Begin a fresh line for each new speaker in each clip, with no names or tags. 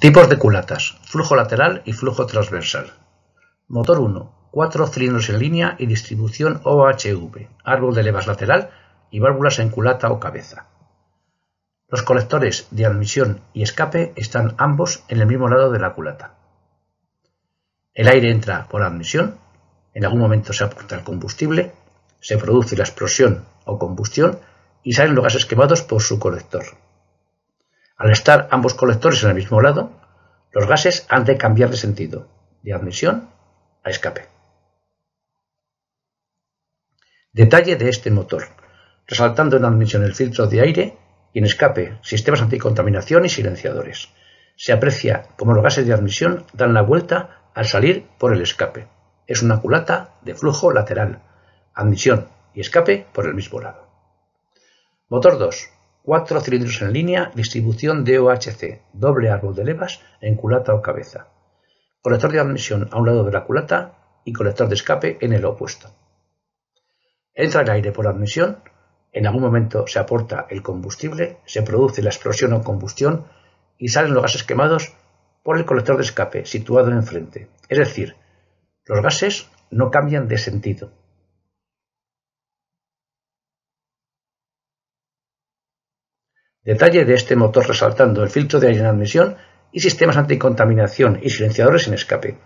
Tipos de culatas: flujo lateral y flujo transversal. Motor 1. 4 cilindros en línea y distribución OHV, árbol de levas lateral y válvulas en culata o cabeza. Los colectores de admisión y escape están ambos en el mismo lado de la culata. El aire entra por admisión, en algún momento se apunta el combustible, se produce la explosión o combustión y salen los gases quemados por su colector. Al estar ambos colectores en el mismo lado, los gases han de cambiar de sentido, de admisión a escape. Detalle de este motor, resaltando en admisión el filtro de aire y en escape sistemas anticontaminación y silenciadores. Se aprecia cómo los gases de admisión dan la vuelta al salir por el escape. Es una culata de flujo lateral, admisión y escape por el mismo lado. Motor 2 cuatro cilindros en línea, distribución DOHC, doble árbol de levas en culata o cabeza, colector de admisión a un lado de la culata y colector de escape en el opuesto. Entra el aire por admisión, en algún momento se aporta el combustible, se produce la explosión o combustión y salen los gases quemados por el colector de escape situado enfrente. Es decir, los gases no cambian de sentido. Detalle de este motor resaltando el filtro de aire en admisión y sistemas anticontaminación y silenciadores en escape.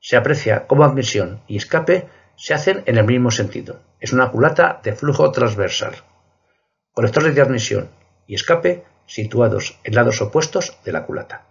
Se aprecia cómo admisión y escape se hacen en el mismo sentido. Es una culata de flujo transversal. Colectores de admisión y escape situados en lados opuestos de la culata.